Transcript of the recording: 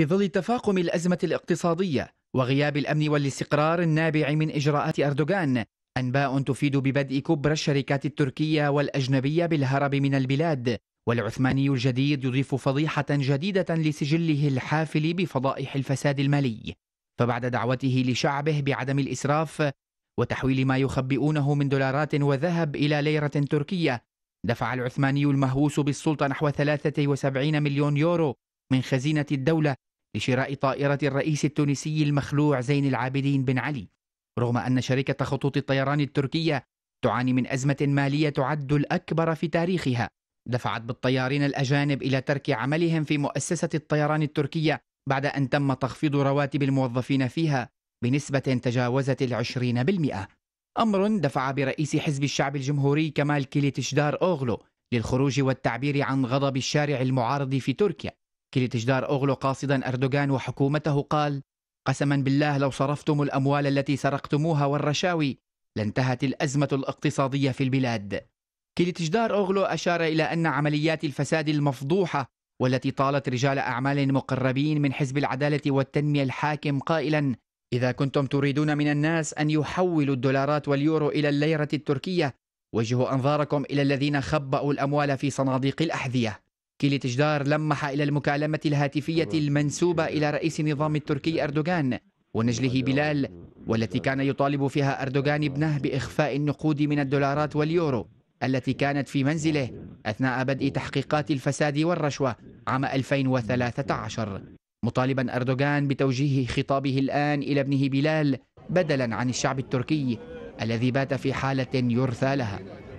في ظل تفاقم الأزمة الاقتصادية وغياب الأمن والاستقرار النابع من إجراءات أردوغان أنباء تفيد ببدء كبرى الشركات التركية والأجنبية بالهرب من البلاد والعثماني الجديد يضيف فضيحة جديدة لسجله الحافل بفضائح الفساد المالي فبعد دعوته لشعبه بعدم الإسراف وتحويل ما يخبئونه من دولارات وذهب إلى ليرة تركية دفع العثماني المهووس بالسلطة نحو 73 مليون يورو من خزينة الدولة لشراء طائرة الرئيس التونسي المخلوع زين العابدين بن علي رغم أن شركة خطوط الطيران التركية تعاني من أزمة مالية تعد الأكبر في تاريخها دفعت بالطيارين الأجانب إلى ترك عملهم في مؤسسة الطيران التركية بعد أن تم تخفيض رواتب الموظفين فيها بنسبة تجاوزت العشرين بالمئة أمر دفع برئيس حزب الشعب الجمهوري كمال كيليتشدار أوغلو للخروج والتعبير عن غضب الشارع المعارض في تركيا كليتشدار جدار أوغلو قاصدا أردوغان وحكومته قال قسما بالله لو صرفتم الأموال التي سرقتموها والرشاوي لانتهت الأزمة الاقتصادية في البلاد كليتشدار أوغلو أشار إلى أن عمليات الفساد المفضوحة والتي طالت رجال أعمال مقربين من حزب العدالة والتنمية الحاكم قائلا إذا كنتم تريدون من الناس أن يحولوا الدولارات واليورو إلى الليرة التركية وجهوا أنظاركم إلى الذين خبأوا الأموال في صناديق الأحذية كيلي جدار لمح إلى المكالمة الهاتفية المنسوبة إلى رئيس النظام التركي أردوغان ونجله أيوة. بلال والتي كان يطالب فيها أردوغان ابنه بإخفاء النقود من الدولارات واليورو التي كانت في منزله أثناء بدء تحقيقات الفساد والرشوة عام 2013 مطالبا أردوغان بتوجيه خطابه الآن إلى ابنه بلال بدلا عن الشعب التركي الذي بات في حالة يرثى لها